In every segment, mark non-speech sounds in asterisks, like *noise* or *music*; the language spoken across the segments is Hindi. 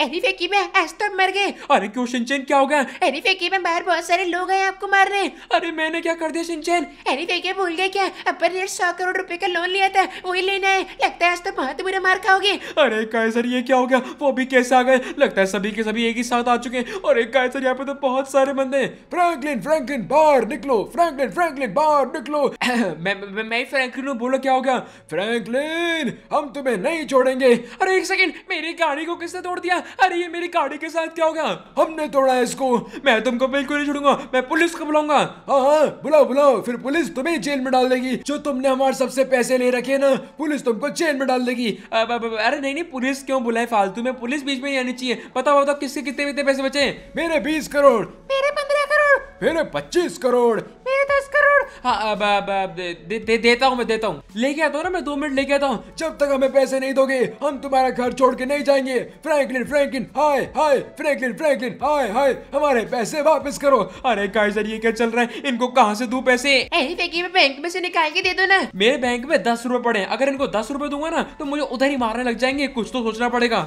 एनी फेकी में तो मर गए अरे क्यों सिंचन क्या हो गया में बाहर बहुत सारे लोग आपको मारने अरे मैंने क्या कर दिया सिंचन भूल गए क्या अपन ने सौ करोड़ रुपए का लोन लिया था वही लेना है लगता है आज तो बहुत बुरा मार खाओगे अरे ये क्या हो गया वो भी कैसे आ गए लगता है सभी के सभी एक ही साथ आ चुके हैं और एक कायसर यहाँ पे तो बहुत सारे बंदे फ्रैंकलिन फ्रैंकलिन बाहर निकलो फ्रैंकलिन फ्रैंकलिन बाहर निकलो *coughs* मैं मैं, मैं फ्रैंकलिन हूँ बोलो क्या हो गया फ्रैंकलिन हम तुम्हें नहीं छोड़ेंगे अरे एक सेकंड मेरी गाड़ी को किसने तोड़ दिया अरे ये मेरी गाड़ी के साथ क्या हो गया हमने तोड़ा है इसको मैं तुमको बिल्कुल नहीं छोड़ूंगा मैं पुलिस को बुलाऊंगा हाँ, हाँ, बुलाओ बुलाओ फिर पुलिस तुम्हें जेल में डाल देगी जो तुमने हमारे सबसे पैसे ले रखे ना पुलिस तुमको जेल में डाल देगी अरे नहीं नहीं पुलिस क्यों बुलाए फालतू में पुलिस बीच में ही आनी चाहिए पता बताओ किसके कितने कितने पैसे बचे मेरे बीस करोड़ मेरे पंद्रह करोड़ मेरे पच्चीस करोड़ मेरे दस करोड़ हाँ, हाँ, देता हूँ मैं देता हूँ लेके आता हूँ ना मैं दो मिनट लेके आता हूँ जब तक हमें पैसे नहीं दोगे हम तुम्हारा घर छोड़ के नहीं जाएंगे फ्रैंकलिन फ्रैंकलिन हाय हाय फ्रैंकलिन फ्रैंकलिन हाय हाय हमारे पैसे वापस करो अरे काइजर ये क्या चल रहा है इनको कहाँ से दू पैसे बैंक में से निकाल के दे दो ना मेरे बैंक में दस रूपए पड़े अगर इनको दस रूपए दूंगा ना तो मुझे उधर ही मारने लग जाएंगे कुछ तो सोचना पड़ेगा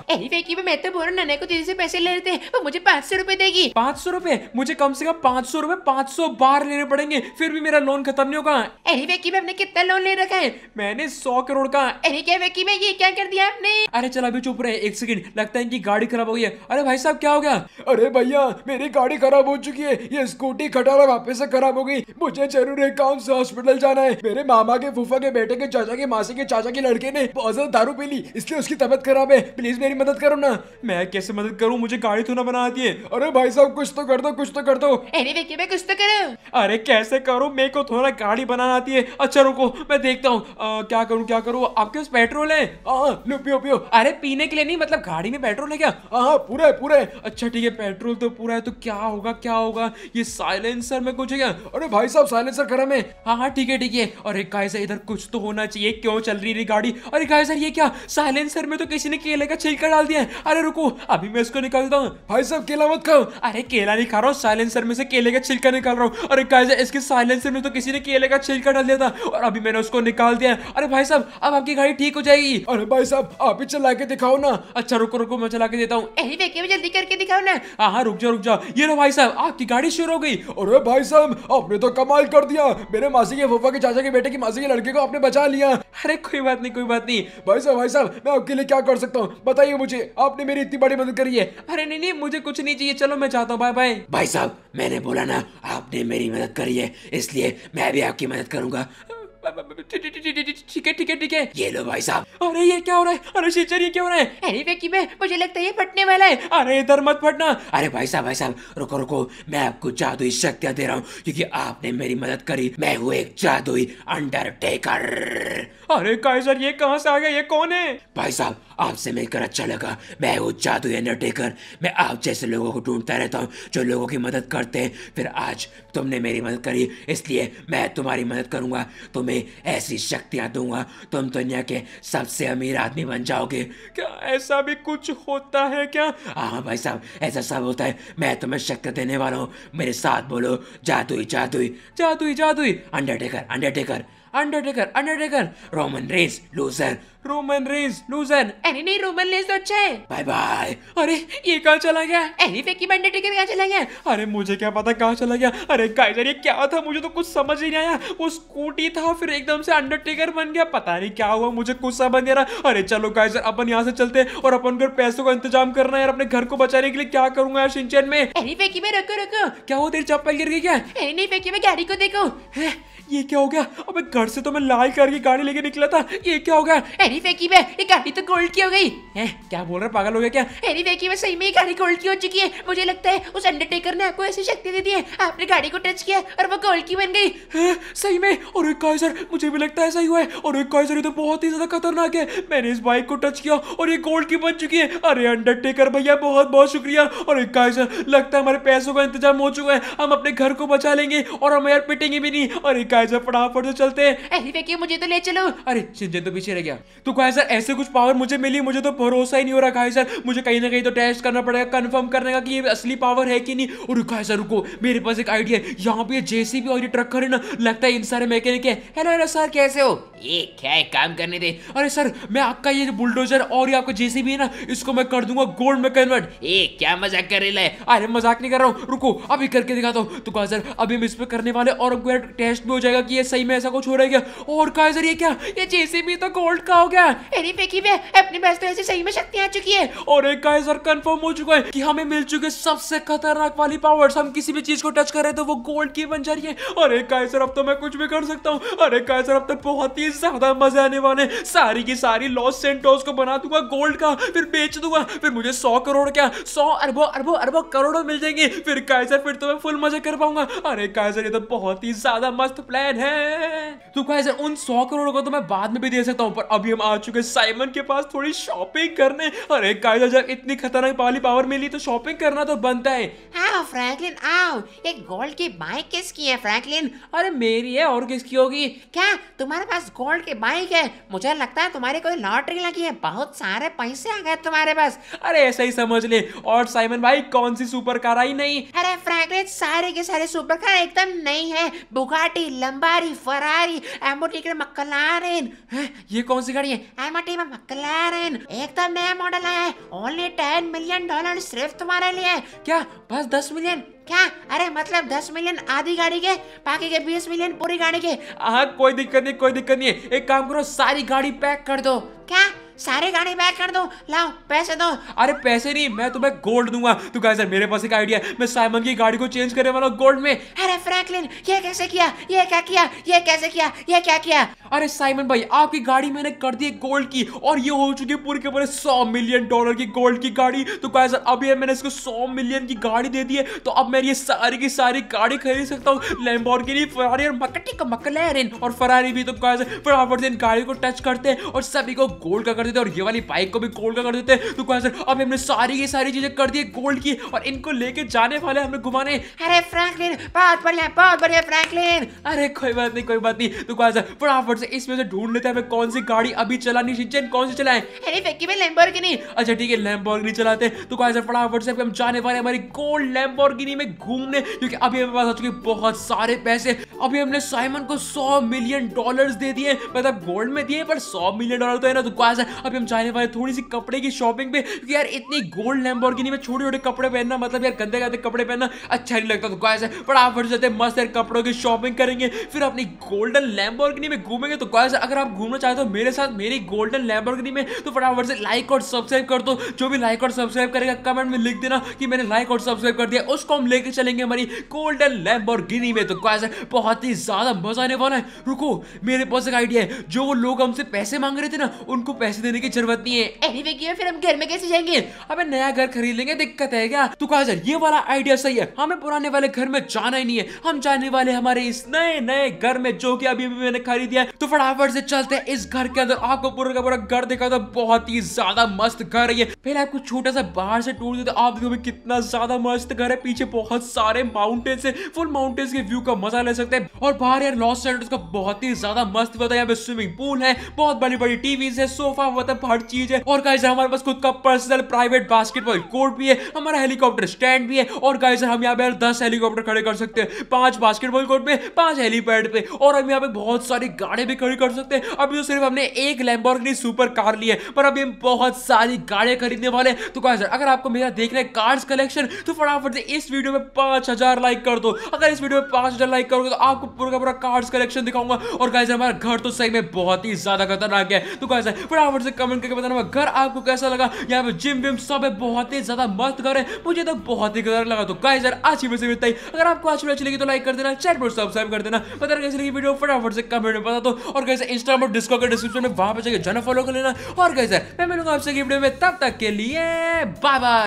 मैं तो बोल रहा नन्हे को दीदी से पैसे ले रहे थे वो मुझे पाँच सौ रूपए देगी पाँच सौ रूपए मुझे कम से कम पाँच सौ रूपए पाँच सौ बार लेने पड़ेंगे फिर भी मेरा लोन लोन खत्म नहीं होगा अरे वेकी में हमने कितना लोन ले रखा है मैंने सौ करोड़ का अरे क्या वेकी में ये क्या कर दिया आपने अरे चला अभी चुप रहे एक सेकंड लगता है इनकी गाड़ी खराब हो गई है अरे भाई साहब क्या हो गया अरे भैया मेरी गाड़ी खराब हो चुकी है ये स्कूटी खटारा वापस से खराब हो गई मुझे जरूर एक काम से हॉस्पिटल जाना है मेरे मामा के फूफा के बेटे के चाचा के मासी के चाचा के लड़के ने बहुत ज्यादा दारू पी ली इसलिए उसकी तबियत खराब है प्लीज मेरी मदद करो ना मैं कैसे मदद करूँ मुझे गाड़ी तो ना बना आती है अरे भाई साहब कुछ तो कर दो कुछ तो कर दो अरे वेकी में कुछ तो करो अरे कैसे करो मेरे को तुम्हारा गाड़ी बनाना आती है अच्छा रुको मैं देखता हूँ क्या करूँ क्या करूँ आपके पास पेट्रोल है आ, लो पियो पियो अरे पीने के लिए नहीं मतलब गाड़ी में पेट्रोल है क्या हाँ पूरा है पूरा है अच्छा ठीक है पेट्रोल तो पूरा है तो क्या होगा क्या होगा ये साइलेंसर में कुछ है क्या अरे भाई साहब साइलेंसर खराब है हाँ हाँ ठीक है ठीक है अरे गाय इधर कुछ तो होना चाहिए क्यों चल रही है गाड़ी अरे गाय सर ये क्या साइलेंसर में तो किसी ने केले का छिलका डाल दिया है अरे रुको अभी मैं इसको निकालता हूँ भाई साहब केला मत खाओ अरे केला नहीं खा रहा हूँ साइलेंसर में से केले का छिलका निकाल रहा हूँ अरे गाय इसके साइलेंसर में तो किसी किसी ने केले का छिलका डाल दिया था और अभी मैंने उसको निकाल दिया अरे भाई साहब अब आपकी गाड़ी ठीक हो जाएगी अरे भाई साहब आप ही चला के दिखाओ ना अच्छा रुको रुको मैं चला के देता हूँ जल्दी करके दिखाओ ना हाँ, हाँ रुक जाओ रुक जाओ ये लो भाई साहब आपकी गाड़ी शुरू हो गई अरे भाई साहब आपने तो कमाल कर दिया मेरे मासी के फूफा के चाचा के बेटे की मासी के लड़के को आपने बचा लिया अरे कोई बात नहीं कोई बात नहीं भाई साहब भाई साहब मैं आपके लिए क्या कर सकता हूँ बताइए मुझे आपने मेरी इतनी बड़ी मदद करी है अरे नहीं नहीं मुझे कुछ नहीं चाहिए चलो मैं चाहता हूँ बाय बाय भाई साहब मैंने बोला ना आपने मेरी मदद करी है इसलिए मैं भी आपकी मदद करूंगा ठीक है ठीक है ठीक है ये लो भाई साहब अरे ये क्या हो रहा है अरे शीचर ये क्या हो रहा है अरे में मुझे लगता है ये फटने वाला है अरे इधर मत फटना अरे भाई साहब भाई साहब रुको रुको मैं आपको जादुई शक्तियाँ दे रहा हूँ क्योंकि आपने मेरी मदद करी मैं हूँ एक जादुई अंडरटेकर अरे काइजर ये कहाँ से आ गया ये कौन है भाई साहब आपसे मिलकर अच्छा लगा मैं हूँ जादू अंडरटेकर मैं आप जैसे लोगों को ढूंढता रहता हूँ जो लोगों की मदद करते हैं फिर आज तुमने मेरी मदद करी इसलिए मैं तुम्हारी मदद करूँगा तुम्हें ऐसी शक्तियाँ दूंगा तुम दुनिया के सबसे अमीर आदमी बन जाओगे क्या ऐसा भी कुछ होता है क्या हाँ भाई साहब ऐसा सब होता है मैं तुम्हें शक्ति देने वाला हूँ मेरे साथ बोलो जादुई जादुई जादुई जादुई Undertaker Undertaker Undertaker Undertaker Roman Reigns loser Roman Reigns loser अरे नहीं रोमन रेंज तो अच्छा है बाय बाय अरे ये कहाँ चला गया एनी फेकी टिकट कहाँ चला गया अरे मुझे क्या पता कहाँ चला गया अरे गाइजर ये क्या था मुझे तो कुछ समझ ही नहीं आया वो स्कूटी था फिर एकदम से अंडरटेकर बन गया पता नहीं क्या हुआ मुझे कुछ समझ नहीं रहा अरे चलो गाइजर अपन यहाँ से चलते और अपन घर पैसों का इंतजाम करना है अपने घर को बचाने के लिए क्या करूंगा यार सिंचन में एनी फेकी में रखो रखो क्या हो तेरी चप्पल गिर गई क्या एनी नहीं फेकी में गाड़ी को देखो ये क्या हो गया अबे घर से तो मैं लाल कलर की गाड़ी लेके निकला था ये क्या हो गया हेरी फेंकी में ये गाड़ी तो गोल्ड की हो गई है क्या बोल रहे पागल हो गया क्या हेरी फेंकी में सही में गाड़ी गोल्ड की हो चुकी है मुझे लगता है उस अंडरटेकर ने आपको ऐसी शक्ति दे दी है आपने गाड़ी को टच किया और वो गोल्ड की बन गई सही में और एक सर मुझे भी लगता है सही हुआ है और एक सर तो बहुत ही ज्यादा खतरनाक है मैंने इस बाइक को टच किया और ये गोल्ड की बन चुकी है अरे अंडरटेकर भैया बहुत बहुत शुक्रिया और एक सर लगता है हमारे पैसों का इंतजाम हो चुका है हम अपने घर को बचा लेंगे और हम यार पिटेंगे भी नहीं और एक सर फटाफट से चलते हैं मुझे तो ले चलो अरे सिंजन तो पीछे रह गया तो गाइस सर ऐसे कुछ पावर मुझे मिली मुझे तो भरोसा ही नहीं हो रहा गाइस सर मुझे कहीं ना कहीं तो टेस्ट करना पड़ेगा कंफर्म करने का कि ये असली पावर है कि नहीं और गाइस सर रुको मेरे पास एक आइडिया है यहाँ पे जेसीबी और ये ट्रक खड़े ना लगता है इन सारे मैकेनिक है हेलो हेलो सर कैसे हो ये क्या है काम करने दे अरे सर मैं आपका ये बुलडोजर और ये आपका जेसीबी है ना इसको मैं कर दूंगा गोल्ड में कन्वर्ट ये क्या मजाक कर रहे अरे मजाक नहीं कर रहा हूँ रुको अभी करके दिखाता हूँ तो कहा सर अभी हम इस पर करने वाले और टेस्ट भी हो जाएगा कि ये सही में ऐसा कुछ हो रहा है क्या और कहा सर ये क्या ये जेसीबी तो गोल्ड का हो गया अरे बेकी में अपने बेस्ट तो ऐसे सही में शक्ति आ चुकी है और एक गाइस और कंफर्म हो चुका है कि हमें मिल चुके सबसे खतरनाक वाली पावर्स हम किसी भी चीज को टच करें तो वो गोल्ड की बन जा रही है और एक गाइस अब तो मैं कुछ भी कर सकता हूँ अरे गाइस अब तो बहुत ही ज्यादा मजे आने वाले सारी की सारी लॉस सेंटोस को बना दूंगा गोल्ड का फिर बेच दूंगा फिर मुझे सौ करोड़ क्या सौ अरबों अरबों अरबों करोड़ों मिल जाएंगे फिर कायसर फिर तो मैं फुल मजे कर पाऊंगा अरे कायसर ये तो बहुत ही ज्यादा मस्त प्लान है तो कायसर उन सौ करोड़ को तो मैं बाद में भी दे सकता हूँ पर अभी हम आ चुके साइमन के पास थोड़ी शॉपिंग करने अरे कायदा जब इतनी खतरनाक पाली पावर मिली तो शॉपिंग करना तो बनता है क्या हाँ, फ्रैंकलिन आओ ये गोल्ड की बाइक किसकी है फ्रैंकलिन अरे मेरी है और किसकी होगी क्या तुम्हारे पास गोल्ड की बाइक है मुझे लगता है तुम्हारी कोई लॉटरी लगी है बहुत सारे पैसे आ गए तुम्हारे पास अरे ऐसा ही समझ ले और साइमन भाई कौन सी सुपर कार आई नहीं अरे फ्रैंकलिन सारे के सारे सुपर कार एकदम नई है बुगाटी लंबारी फरारी के मक्कलारेन ये कौन सी गाड़ी है में मक्कलारेन एकदम नया मॉडल आया है ओनली टेन मिलियन डॉलर सिर्फ तुम्हारे लिए क्या बस दस दस मिलियन क्या अरे मतलब दस मिलियन आधी गाड़ी के बाकी के बीस मिलियन पूरी गाड़ी के हाँ कोई दिक्कत नहीं कोई दिक्कत नहीं एक काम करो सारी गाड़ी पैक कर दो क्या सारे गाने बैक कर दो लाओ पैसे दो अरे पैसे नहीं मैं तुम्हें गोल्ड दूंगा तो गाइस मेरे पास एक आइडिया है मैं साइमन की गाड़ी को चेंज करने वाला हूँ गोल्ड में अरे फ्रैंकलिन ये कैसे किया ये क्या किया ये कैसे किया ये क्या किया अरे साइमन भाई आपकी गाड़ी मैंने कर दी गोल्ड की और ये हो चुकी है पूरे के पूरे सौ मिलियन डॉलर की गोल्ड की गाड़ी तो गाइस अभी मैंने इसको सौ मिलियन की गाड़ी दे दी है तो अब मैं ये सारी की सारी गाड़ी खरीद सकता हूँ लैम्बोर्गिनी फरारी और मकटी का मकलैरिन और फरारी भी तो गाइस फटाफट से इन गाड़ी को टच करते हैं और सभी को गोल्ड का कर देते और ये वाली बाइक को भी गोल्ड का कर देते तो कौन सर अब हमने सारी की सारी चीजें कर दी गोल्ड की और इनको लेके जाने वाले हमें घुमाने अरे फ्रैंकलिन बहुत बढ़िया बहुत बढ़िया फ्रैंकलिन अरे कोई बात नहीं कोई बात नहीं तो कौन सर फटाफट से इसमें से ढूंढ लेते हैं हमें कौन सी गाड़ी अभी चलानी शिंचन कौन सी चलाए अरे फेंकी में लैम्बोर्गिनी अच्छा ठीक है लैम्बोर्गिनी चलाते तो कौन सर फटाफट से हम जाने वाले हमारी गोल्ड लैम्बोर्गिनी में घूमने क्योंकि अभी हमारे पास आ चुके बहुत सारे पैसे अभी हमने साइमन को सौ मिलियन डॉलर्स दे दिए मतलब गोल्ड में दिए पर सौ मिलियन डॉलर तो है ना तो कौन सर अभी हम जाने वाले थोड़ी सी कपड़े की शॉपिंग पे यार इतनी गोल्ड लैम्बोर्गिनी में छोटे छोटे कपड़े पहनना मतलब यार गंदे गंदे कपड़े पहनना अच्छा नहीं लगता तो आप फटाफट जाते मस्त यार कपड़ों की शॉपिंग करेंगे फिर अपनी गोल्डन लैम्बोर्गिनी में घूमेंगे तो गाइस अगर आप घूमना चाहते हो मेरे साथ मेरी गोल्डन लैम्बोर्गिनी में तो फटाफट से लाइक और सब्सक्राइब कर दो जो भी लाइक और सब्सक्राइब करेगा कमेंट में लिख देना कि मैंने लाइक और सब्सक्राइब कर दिया उसको हम लेके चलेंगे हमारी गोल्डन लैम्बोर्गिनी में तो गाइस बहुत ही ज्यादा मजा आने वाला है रुको मेरे पास एक आइडिया है जो वो लोग हमसे पैसे मांग रहे थे ना उनको पैसे देने की जरूरत नहीं है anyway, की फिर हम घर में कैसे जाएंगे अबे नया घर खरीद लेंगे दिक्कत है क्या तू तो कहा ये वाला आइडिया सही है हमें पुराने वाले घर में जाना ही नहीं है हम जाने वाले हमारे इस नए नए घर में जो की अभी मैंने खरीद दिया तो फटाफट से चलते हैं इस घर के अंदर आपको पूरा का पूरा घर देखा तो बहुत ही ज्यादा मस्त घर है पहले आपको छोटा सा बाहर से टूर देते आप देखो कितना ज्यादा मस्त घर है पीछे बहुत सारे माउंटेन है फुल माउंटेन के व्यू का मजा ले सकते हैं और बाहर यार लॉस एंजल्स का बहुत ही ज्यादा मस्त होता है यहाँ पे स्विमिंग पूल है बहुत बड़ी बड़ी टीवी है सोफा मतलब हर चीज है और गाइस हमारे पास खुद का पर्सनल प्राइवेट बास्केटबॉल कोर्ट भी है हमारा हेलीकॉप्टर स्टैंड भी है और गाइस हम यहाँ पे दस हेलीकॉप्टर खड़े कर सकते हैं पांच बास्केटबॉल कोर्ट पे पांच हेलीपैड पे और हम यहाँ पे बहुत सारी गाड़ी भी खड़ी कर सकते हैं अभी तो सिर्फ हमने एक लैम्बोर्गिनी सुपर कार ली है पर अभी हम बहुत सारी गाड़ियां खरीदने वाले तो गाइस अगर आपको मेरा देख रहे कार्स कलेक्शन तो फटाफट से इस वीडियो में पांच लाइक कर दो अगर इस वीडियो में पांच लाइक करोगे तो आपको पूरा का पूरा कार्ड कलेक्शन दिखाऊंगा और गाइस हमारा घर तो सही में बहुत ही ज्यादा खतरनाक है तो गाइस फटाफट से कमेंट करके बताना घर आपको कैसा लगा यहाँ पे जिम विम सब बहुत ही ज्यादा मस्त घर है मुझे तो बहुत ही गलत लगा तो गाइस यार आज वैसे मिलता है अगर आपको आज अच्छी लगी तो लाइक कर देना चैनल पर सब्सक्राइब कर देना पता कैसी लगी वीडियो फटाफट से कमेंट में बता दो और कैसे इंस्टा पर डिस्कॉर्ड के डिस्क्रिप्शन में वहां पर जाकर जाना फॉलो कर लेना और कैसे मैं मिलूंगा आपसे वीडियो में तब तक के लिए बाय बाय